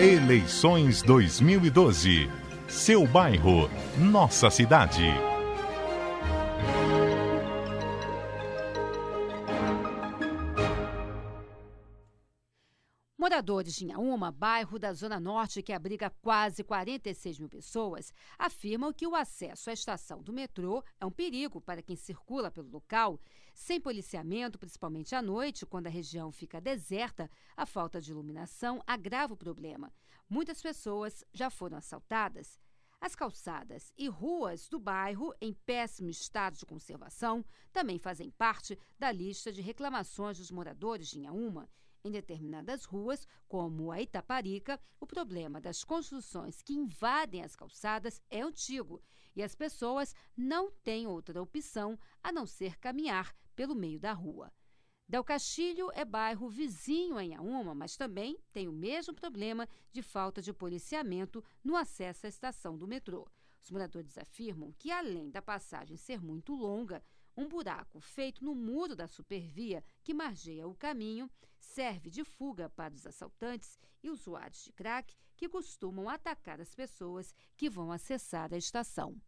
Eleições 2012. Seu bairro, nossa cidade. Moradores de Inhaúma, bairro da Zona Norte que abriga quase 46 mil pessoas, afirmam que o acesso à estação do metrô é um perigo para quem circula pelo local. Sem policiamento, principalmente à noite, quando a região fica deserta, a falta de iluminação agrava o problema. Muitas pessoas já foram assaltadas. As calçadas e ruas do bairro, em péssimo estado de conservação, também fazem parte da lista de reclamações dos moradores de Inhaúma. Em determinadas ruas, como a Itaparica, o problema das construções que invadem as calçadas é antigo e as pessoas não têm outra opção a não ser caminhar pelo meio da rua. Del Castilho é bairro vizinho a Inhaúma, mas também tem o mesmo problema de falta de policiamento no acesso à estação do metrô. Os moradores afirmam que, além da passagem ser muito longa, um buraco feito no muro da supervia que margeia o caminho serve de fuga para os assaltantes e usuários de crack que costumam atacar as pessoas que vão acessar a estação.